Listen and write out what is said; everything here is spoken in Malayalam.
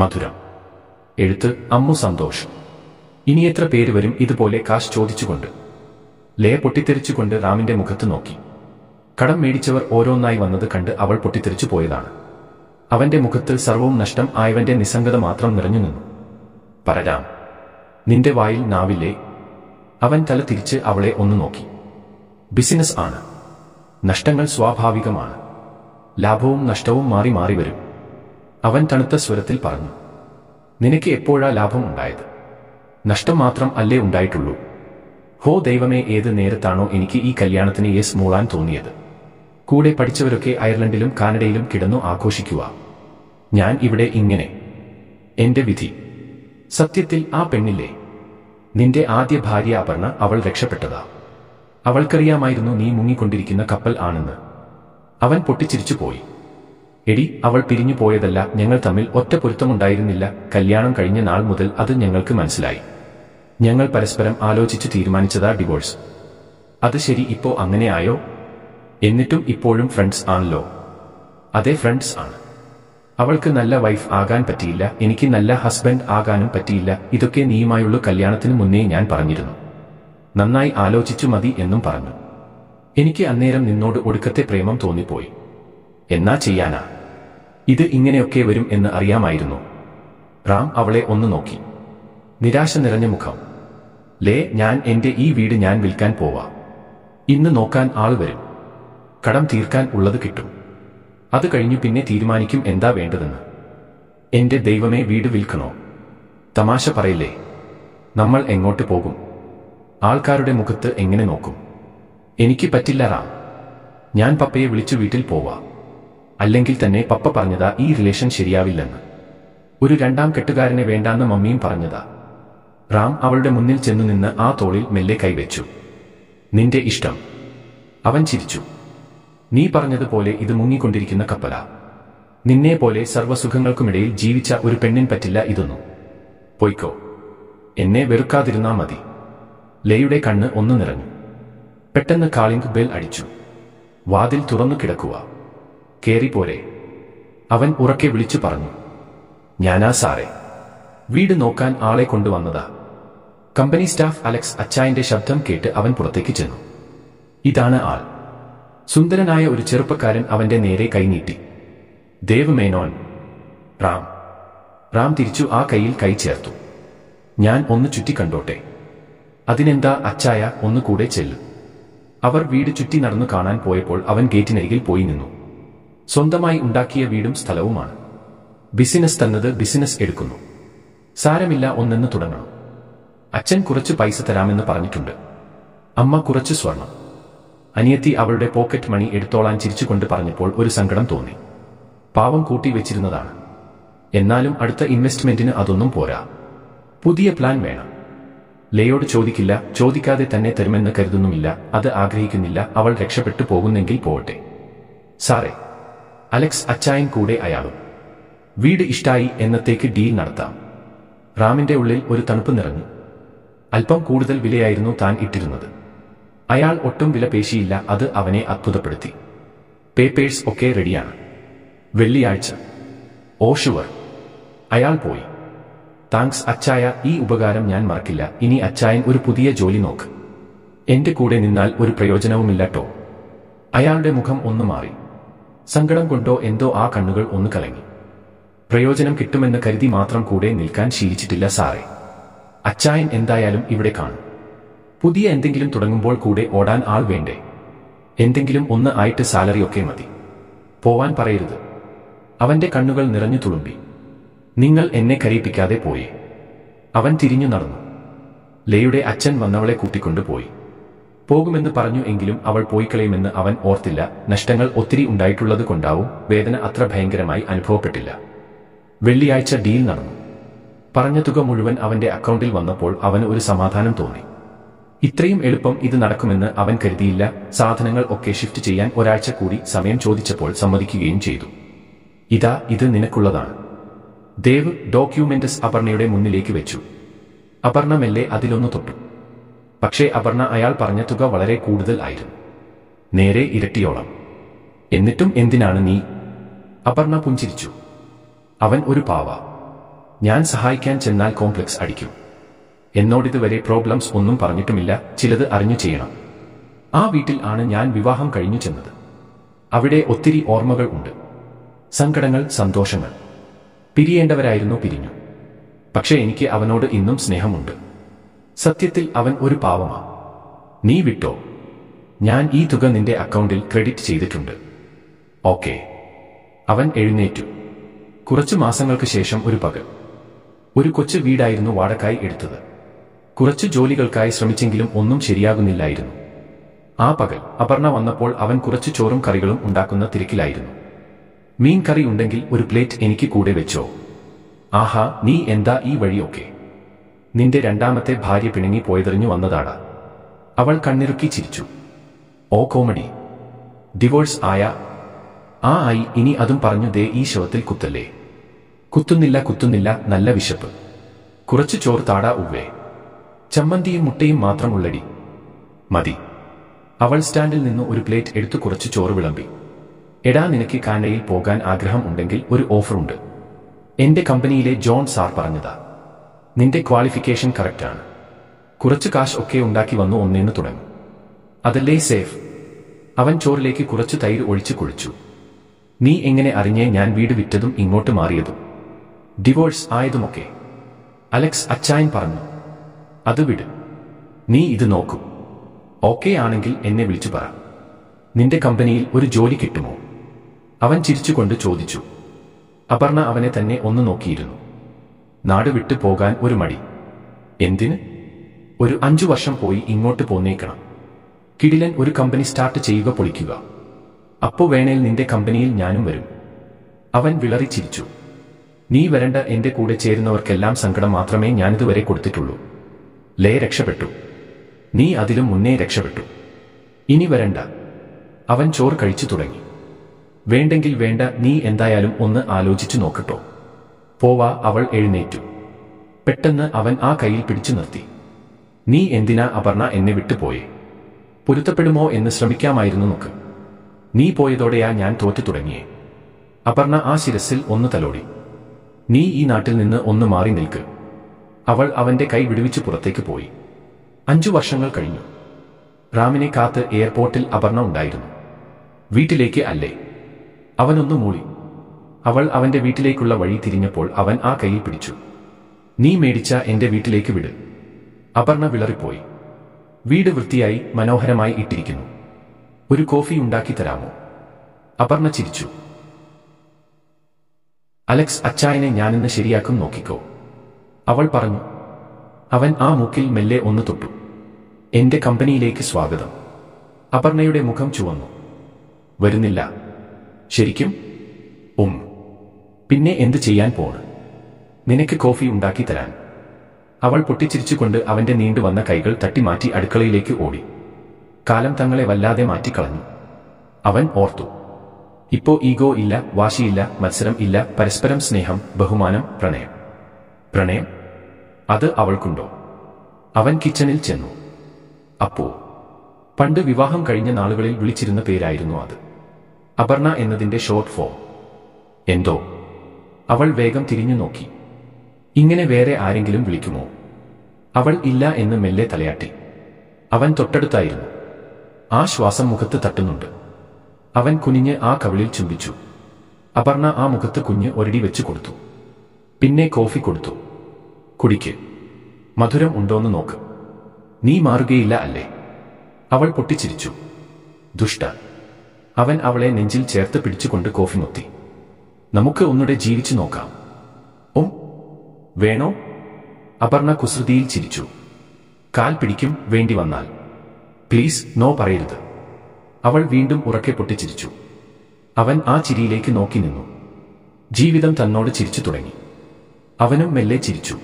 മധുര എഴുത്ത് അമ്മു സന്തോഷ് ഇനി എത്ര പേര് വരും ഇതുപോലെ കാശ് ചോദിച്ചുകൊണ്ട് ലയ പൊട്ടിത്തെറിച്ചുകൊണ്ട് റാമിന്റെ മുഖത്ത് നോക്കി കടം മേടിച്ചവർ ഓരോന്നായി വന്നത് കണ്ട് അവൾ പൊട്ടിത്തെറിച്ചു പോയതാണ് അവന്റെ മുഖത്ത് സർവവും നഷ്ടം ആയവന്റെ നിസ്സംഗത മാത്രം നിറഞ്ഞു നിന്നു പരരാം നിന്റെ വായിൽ നാവില്ലേ അവൻ തല തിരിച്ച് അവളെ ഒന്ന് നോക്കി ബിസിനസ് ആണ് നഷ്ടങ്ങൾ സ്വാഭാവികമാണ് ലാഭവും നഷ്ടവും മാറി മാറി വരും അവൻ തണുത്ത സ്വരത്തിൽ പറഞ്ഞു നിനക്ക് എപ്പോഴാ ലാഭം ഉണ്ടായത് നഷ്ടം മാത്രം അല്ലേ ഉണ്ടായിട്ടുള്ളൂ ഹോ ദൈവമേ ഏത് നേരത്താണോ എനിക്ക് ഈ കല്യാണത്തിന് യെസ് മൂളാൻ തോന്നിയത് കൂടെ പഠിച്ചവരൊക്കെ അയർലൻഡിലും കാനഡയിലും കിടന്നു ആഘോഷിക്കുക ഞാൻ ഇവിടെ ഇങ്ങനെ എന്റെ വിധി സത്യത്തിൽ ആ പെണ്ണില്ലേ നിന്റെ ആദ്യ ഭാര്യ അപർണ അവൾ രക്ഷപ്പെട്ടതാ അവൾക്കറിയാമായിരുന്നു നീ മുങ്ങിക്കൊണ്ടിരിക്കുന്ന കപ്പൽ ആണെന്ന് അവൻ പൊട്ടിച്ചിരിച്ചു പോയി എടി അവൾ പിരിഞ്ഞു പോയതല്ല ഞങ്ങൾ തമ്മിൽ ഒറ്റ പൊരുത്തമുണ്ടായിരുന്നില്ല കല്യാണം കഴിഞ്ഞ നാൾ മുതൽ അത് ഞങ്ങൾക്ക് മനസ്സിലായി ഞങ്ങൾ പരസ്പരം ആലോചിച്ച് തീരുമാനിച്ചതാ ഡിവോഴ്സ് അത് ശരി ഇപ്പോ അങ്ങനെയായോ എന്നിട്ടും ഇപ്പോഴും ഫ്രണ്ട്സ് ആണല്ലോ അതെ ഫ്രണ്ട്സ് ആണ് അവൾക്ക് നല്ല വൈഫ് ആകാൻ പറ്റിയില്ല എനിക്ക് നല്ല ഹസ്ബൻഡ് ആകാനും പറ്റിയില്ല ഇതൊക്കെ നീയുമായുള്ള കല്യാണത്തിന് മുന്നേ ഞാൻ പറഞ്ഞിരുന്നു നന്നായി ആലോചിച്ചു മതി എന്നും പറഞ്ഞു എനിക്ക് അന്നേരം നിന്നോട് ഒടുക്കത്തെ പ്രേമം തോന്നിപ്പോയി എന്നാ ചെയ്യാനാ ഇത് ഇങ്ങനെയൊക്കെ വരും എന്ന് അറിയാമായിരുന്നു റാം അവളെ ഒന്ന് നോക്കി നിരാശ നിറഞ്ഞ മുഖം ലേ ഞാൻ എന്റെ ഈ വീട് ഞാൻ വിൽക്കാൻ പോവാം ഇന്ന് നോക്കാൻ ആൾ വരും കടം തീർക്കാൻ ഉള്ളത് കിട്ടും അത് കഴിഞ്ഞു പിന്നെ തീരുമാനിക്കും എന്താ വേണ്ടതെന്ന് എന്റെ ദൈവമേ വീട് വിൽക്കണോ തമാശ പറയില്ലേ നമ്മൾ എങ്ങോട്ട് പോകും ആൾക്കാരുടെ മുഖത്ത് എങ്ങനെ നോക്കും എനിക്ക് പറ്റില്ല റാം ഞാൻ പപ്പയെ വിളിച്ചു വീട്ടിൽ പോവാം അല്ലെങ്കിൽ തന്നെ പപ്പ പറഞ്ഞതാ ഈ റിലേഷൻ ശരിയാവില്ലെന്ന് ഒരു രണ്ടാം കെട്ടുകാരനെ വേണ്ടാന്ന് മമ്മിയും പറഞ്ഞതാ റാം അവളുടെ മുന്നിൽ ചെന്നു നിന്ന് ആ തോളിൽ മെല്ലെ കൈവച്ചു നിന്റെ ഇഷ്ടം അവൻ ചിരിച്ചു നീ പറഞ്ഞതുപോലെ ഇത് മുങ്ങിക്കൊണ്ടിരിക്കുന്ന കപ്പല നിന്നെ പോലെ സർവ്വസുഖങ്ങൾക്കുമിടയിൽ ജീവിച്ച ഒരു പെണ്ണിൻ പറ്റില്ല ഇതൊന്നും പൊയ്ക്കോ എന്നെ വെറുക്കാതിരുന്നാ മതി ലയുടെ കണ്ണ് ഒന്ന് നിറഞ്ഞു പെട്ടെന്ന് കാളിംഗ് ബെൽ അടിച്ചു വാതിൽ തുറന്നു കിടക്കുക കേറിപ്പോരെ അവൻ ഉറക്കെ വിളിച്ചു പറഞ്ഞു ഞാനാ സാറെ വീട് നോക്കാൻ ആളെ കൊണ്ടുവന്നതാ കമ്പനി സ്റ്റാഫ് അലക്സ് അച്ചായന്റെ ശബ്ദം കേട്ട് അവൻ പുറത്തേക്ക് ചെന്നു ഇതാണ് ആൾ സുന്ദരനായ ഒരു ചെറുപ്പക്കാരൻ അവന്റെ നേരെ കൈനീട്ടി ദേവ് മേനോൻ റാം റാം തിരിച്ചു ആ കൈയിൽ കൈ ചേർത്തു ഞാൻ ഒന്ന് ചുറ്റി കണ്ടോട്ടെ അതിനെന്താ അച്ചായ ഒന്നുകൂടെ ചെല്ലു അവർ വീട് ചുറ്റി നടന്നു കാണാൻ പോയപ്പോൾ അവൻ ഗേറ്റിനരികിൽ പോയി നിന്നു സ്വന്തമായി ഉണ്ടാക്കിയ വീടും സ്ഥലവുമാണ് ബിസിനസ് തന്നത് ബിസിനസ് എടുക്കുന്നു സാരമില്ല ഒന്നെന്ന് തുടങ്ങണം അച്ഛൻ കുറച്ച് പൈസ തരാമെന്ന് പറഞ്ഞിട്ടുണ്ട് അമ്മ കുറച്ച് സ്വർണം അനിയത്തി അവളുടെ പോക്കറ്റ് മണി എടുത്തോളാൻ ചിരിച്ചുകൊണ്ട് പറഞ്ഞപ്പോൾ ഒരു സങ്കടം തോന്നി പാവം കൂട്ടി വെച്ചിരുന്നതാണ് എന്നാലും അടുത്ത ഇൻവെസ്റ്റ്മെന്റിന് അതൊന്നും പോരാ പുതിയ പ്ലാൻ വേണം ലേയോട് ചോദിക്കില്ല ചോദിക്കാതെ തന്നെ തരുമെന്ന് കരുതുന്നുമില്ല അത് ആഗ്രഹിക്കുന്നില്ല അവൾ രക്ഷപ്പെട്ടു പോകുന്നെങ്കിൽ പോകട്ടെ സാറേ അലക്സ് അച്ചായൻ കൂടെ അയാളും വീട് ഇഷ്ടായി എന്നത്തേക്ക് ഡീൽ നടത്താം റാമിന്റെ ഉള്ളിൽ ഒരു തണുപ്പ് നിറഞ്ഞു അല്പം കൂടുതൽ വിലയായിരുന്നു താൻ ഇട്ടിരുന്നത് അയാൾ ഒട്ടും വില പേശിയില്ല അത് അവനെ അത്ഭുതപ്പെടുത്തി പേപ്പേഴ്സ് ഒക്കെ റെഡിയാണ് വെള്ളിയാഴ്ച ഓഷുവർ അയാൾ പോയി താങ്ക്സ് അച്ചായ ഈ ഉപകാരം ഞാൻ മറക്കില്ല ഇനി അച്ചായൻ ഒരു പുതിയ ജോലി നോക്ക് എന്റെ കൂടെ നിന്നാൽ ഒരു പ്രയോജനവുമില്ലട്ടോ അയാളുടെ മുഖം ഒന്ന് മാറി സങ്കടം കൊണ്ടോ എന്തോ ആ കണ്ണുകൾ ഒന്ന് കലങ്ങി പ്രയോജനം കിട്ടുമെന്ന് കരുതി മാത്രം കൂടെ നിൽക്കാൻ ശീലിച്ചിട്ടില്ല സാറേ അച്ചായൻ എന്തായാലും ഇവിടെ കാണും പുതിയ എന്തെങ്കിലും തുടങ്ങുമ്പോൾ കൂടെ ഓടാൻ ആൾ വേണ്ടേ എന്തെങ്കിലും ഒന്ന് ആയിട്ട് സാലറിയൊക്കെ മതി പോവാൻ പറയരുത് അവന്റെ കണ്ണുകൾ നിറഞ്ഞു തുളുമ്പി നിങ്ങൾ എന്നെ കരയിപ്പിക്കാതെ പോയി അവൻ തിരിഞ്ഞു നടന്നു ലേയുടെ അച്ഛൻ വന്നവളെ കൂട്ടിക്കൊണ്ടുപോയി പോകുമെന്ന് പറഞ്ഞു എങ്കിലും അവൾ പോയിക്കളയുമെന്ന് അവൻ ഓർത്തില്ല നഷ്ടങ്ങൾ ഒത്തിരി ഉണ്ടായിട്ടുള്ളത് കൊണ്ടാവും വേദന അത്ര ഭയങ്കരമായി അനുഭവപ്പെട്ടില്ല വെള്ളിയാഴ്ച ഡീൽ നടന്നു പറഞ്ഞ തുക മുഴുവൻ അവന്റെ അക്കൗണ്ടിൽ വന്നപ്പോൾ അവന് ഒരു സമാധാനം തോന്നി ഇത്രയും എളുപ്പം ഇത് നടക്കുമെന്ന് അവൻ കരുതിയില്ല സാധനങ്ങൾ ഒക്കെ ഷിഫ്റ്റ് ചെയ്യാൻ ഒരാഴ്ച കൂടി സമയം ചോദിച്ചപ്പോൾ സമ്മതിക്കുകയും ചെയ്തു ഇതാ ഇത് നിനക്കുള്ളതാണ് ദേവ് ഡോക്യുമെന്റസ് അപർണയുടെ മുന്നിലേക്ക് വെച്ചു അപർണ മെല്ലെ അതിലൊന്ന് തൊട്ടു പക്ഷേ അപർണ അയാൾ പറഞ്ഞ തുക വളരെ കൂടുതൽ ആയിരുന്നു നേരെ ഇരട്ടിയോളം എന്നിട്ടും എന്തിനാണ് നീ അപർണ പുഞ്ചിരിച്ചു അവൻ ഒരു പാവ ഞാൻ സഹായിക്കാൻ ചെന്നാൽ കോംപ്ലക്സ് അടിക്കും എന്നോടിതുവരെ പ്രോബ്ലംസ് ഒന്നും പറഞ്ഞിട്ടുമില്ല ചിലത് അറിഞ്ഞു ചെയ്യണം ആ വീട്ടിൽ ആണ് ഞാൻ വിവാഹം കഴിഞ്ഞു ചെന്നത് അവിടെ ഒത്തിരി ഓർമ്മകൾ ഉണ്ട് സങ്കടങ്ങൾ സന്തോഷങ്ങൾ പിരിയേണ്ടവരായിരുന്നു പിരിഞ്ഞു പക്ഷേ എനിക്ക് അവനോട് ഇന്നും സ്നേഹമുണ്ട് സത്യത്തിൽ അവൻ ഒരു പാവമാ നീ വിട്ടോ ഞാൻ ഈ തുക നിന്റെ അക്കൗണ്ടിൽ ക്രെഡിറ്റ് ചെയ്തിട്ടുണ്ട് ഓക്കെ അവൻ എഴുന്നേറ്റു കുറച്ചു മാസങ്ങൾക്ക് ശേഷം ഒരു പകൽ ഒരു കൊച്ചു വീടായിരുന്നു വാടക്കായി എടുത്തത് കുറച്ചു ജോലികൾക്കായി ശ്രമിച്ചെങ്കിലും ഒന്നും ശരിയാകുന്നില്ലായിരുന്നു ആ പകൽ അപർണ വന്നപ്പോൾ അവൻ കുറച്ചു ചോറും കറികളും ഉണ്ടാക്കുന്ന തിരക്കിലായിരുന്നു മീൻ കറി ഉണ്ടെങ്കിൽ ഒരു പ്ലേറ്റ് എനിക്ക് കൂടെ വെച്ചോ ആഹാ നീ എന്താ ഈ വഴിയൊക്കെ നിന്റെ രണ്ടാമത്തെ ഭാര്യ പിണങ്ങി പോയതെറിഞ്ഞു വന്നതാണ് അവൾ കണ്ണിറുക്കി ചിരിച്ചു ഓ കോമഡി ഡിവോഴ്സ് ആയ ആ ആയി ഇനി അതും പറഞ്ഞു ദേ ഈ ശവത്തിൽ കുത്തല്ലേ കുത്തുന്നില്ല കുത്തുന്നില്ല നല്ല വിശപ്പ് കുറച്ച് ചോറ് താടാ ഉവ്വേ ചമ്മന്തിയും മുട്ടയും മാത്രം ഉള്ളടി മതി അവൾ സ്റ്റാൻഡിൽ നിന്ന് ഒരു പ്ലേറ്റ് എടുത്തു കുറച്ച് ചോറ് വിളമ്പി എടാ നിനക്ക് കാനഡയിൽ പോകാൻ ആഗ്രഹം ഉണ്ടെങ്കിൽ ഒരു ഓഫറുണ്ട് എന്റെ കമ്പനിയിലെ ജോൺ സാർ പറഞ്ഞതാ നിന്റെ ക്വാളിഫിക്കേഷൻ കറക്റ്റാണ് കുറച്ച് കാശ് ഒക്കെ ഉണ്ടാക്കി വന്നു ഒന്നേന്ന് തുടങ്ങും അതല്ലേ സേഫ് അവൻ ചോറിലേക്ക് കുറച്ച് തൈര് ഒഴിച്ചു കുഴിച്ചു നീ എങ്ങനെ അറിഞ്ഞേ ഞാൻ വീട് വിറ്റതും ഇങ്ങോട്ട് മാറിയതും ഡിവോഴ്സ് ആയതുമൊക്കെ അലക്സ് അച്ചായൻ പറഞ്ഞു അത് വിട് നീ ഇത് നോക്കൂ ഓക്കെ ആണെങ്കിൽ എന്നെ വിളിച്ചു പറ നിന്റെ കമ്പനിയിൽ ഒരു ജോലി കിട്ടുമോ അവൻ ചിരിച്ചുകൊണ്ട് ചോദിച്ചു അപർണ അവനെ തന്നെ ഒന്ന് നോക്കിയിരുന്നു നാട് വിട്ടു പോകാൻ ഒരു മടി എന്തിന് ഒരു അഞ്ചു വർഷം പോയി ഇങ്ങോട്ട് പോന്നേക്കണം കിടിലൻ ഒരു കമ്പനി സ്റ്റാർട്ട് ചെയ്യുക പൊളിക്കുക അപ്പോ വേണേൽ നിന്റെ കമ്പനിയിൽ ഞാനും വരും അവൻ വിളറി ചിരിച്ചു നീ വരണ്ട എന്റെ കൂടെ ചേരുന്നവർക്കെല്ലാം സങ്കടം മാത്രമേ ഞാനിതുവരെ കൊടുത്തിട്ടുള്ളൂ ലേ രക്ഷപ്പെട്ടു നീ അതിലും മുന്നേ രക്ഷപ്പെട്ടു ഇനി വരണ്ട അവൻ ചോറ് കഴിച്ചു തുടങ്ങി വേണ്ടെങ്കിൽ വേണ്ട നീ എന്തായാലും ഒന്ന് ആലോചിച്ചു നോക്കട്ടോ പോവാ അവൾ എഴുന്നേറ്റു പെട്ടെന്ന് അവൻ ആ കയ്യിൽ പിടിച്ചു നിർത്തി നീ എന്തിനാ അപർണ എന്നെ വിട്ടുപോയെ പൊരുത്തപ്പെടുമോ എന്ന് ശ്രമിക്കാമായിരുന്നു നോക്ക് നീ പോയതോടെയാ ഞാൻ തോറ്റു തുടങ്ങിയേ അപർണ ആ ശിരസിൽ ഒന്ന് തലോടി നീ ഈ നാട്ടിൽ നിന്ന് ഒന്ന് മാറി നിൽക്ക് അവൾ അവന്റെ കൈ വിടുവിച്ച് പുറത്തേക്ക് പോയി അഞ്ചു വർഷങ്ങൾ കഴിഞ്ഞു റാമിനെ കാത്ത് എയർപോർട്ടിൽ അപർണ ഉണ്ടായിരുന്നു വീട്ടിലേക്ക് അല്ലേ അവനൊന്നു മൂളി അവൾ അവന്റെ വീട്ടിലേക്കുള്ള വഴി തിരിഞ്ഞപ്പോൾ അവൻ ആ കയ്യിൽ പിടിച്ചു നീ മേടിച്ച എന്റെ വീട്ടിലേക്ക് വിട് അപർണ വിളറിപ്പോയി വീട് വൃത്തിയായി മനോഹരമായി ഇട്ടിരിക്കുന്നു ഒരു കോഫി ഉണ്ടാക്കി തരാമോ അപർണ ചിരിച്ചു അലക്സ് അച്ചായനെ ഞാനിന്ന് ശരിയാക്കും നോക്കിക്കോ അവൾ പറഞ്ഞു അവൻ ആ മൂക്കിൽ മെല്ലെ ഒന്ന് തൊട്ടു എന്റെ കമ്പനിയിലേക്ക് സ്വാഗതം അപർണയുടെ മുഖം ചുവന്നു വരുന്നില്ല ശരിക്കും ഉം പിന്നെ എന്തു ചെയ്യാൻ പോണ് നിനക്ക് കോഫി ഉണ്ടാക്കി തരാൻ അവൾ പൊട്ടിച്ചിരിച്ചുകൊണ്ട് അവന്റെ നീണ്ടു വന്ന കൈകൾ തട്ടിമാറ്റി അടുക്കളയിലേക്ക് ഓടി കാലം തങ്ങളെ വല്ലാതെ മാറ്റിക്കളഞ്ഞു അവൻ ഓർത്തു ഇപ്പോ ഈഗോ ഇല്ല വാശിയില്ല മത്സരം ഇല്ല പരസ്പരം സ്നേഹം ബഹുമാനം പ്രണയം പ്രണയം അത് അവൾക്കുണ്ടോ അവൻ കിച്ചണിൽ ചെന്നു അപ്പോ പണ്ട് വിവാഹം കഴിഞ്ഞ നാളുകളിൽ വിളിച്ചിരുന്ന പേരായിരുന്നു അത് അപർണ എന്നതിന്റെ ഷോർട്ട് ഫോം എന്തോ അവൾ വേഗം തിരിഞ്ഞു നോക്കി ഇങ്ങനെ വേറെ ആരെങ്കിലും വിളിക്കുമോ അവൾ ഇല്ല എന്ന് മെല്ലെ തലയാട്ടി അവൻ തൊട്ടടുത്തായിരുന്നു ആ ശ്വാസം മുഖത്ത് തട്ടുന്നുണ്ട് അവൻ കുനിഞ്ഞ് ആ കവിളിൽ ചുംബിച്ചു അപർണ ആ മുഖത്ത് കുഞ്ഞ് ഒരടി വെച്ചു കൊടുത്തു പിന്നെ കോഫി കൊടുത്തു കുടിക്ക് മധുരം ഉണ്ടോന്ന് നോക്ക് നീ മാറുകയില്ല അല്ലേ അവൾ പൊട്ടിച്ചിരിച്ചു ദുഷ്ട അവൻ അവളെ നെഞ്ചിൽ ചേർത്ത് പിടിച്ചുകൊണ്ട് കോഫി മുത്തി നമുക്ക് ഒന്നുടെ ജീവിച്ചു നോക്കാം ഓം വേണോ അപർണ കുസൃതിയിൽ ചിരിച്ചു കാൽ പിടിക്കും വേണ്ടി വന്നാൽ പ്ലീസ് നോ പറയരുത് അവൾ വീണ്ടും ഉറക്കെ പൊട്ടിച്ചിരിച്ചു അവൻ ആ ചിരിയിലേക്ക് നോക്കി നിന്നു ജീവിതം തന്നോട് ചിരിച്ചു തുടങ്ങി അവനും മെല്ലെ ചിരിച്ചു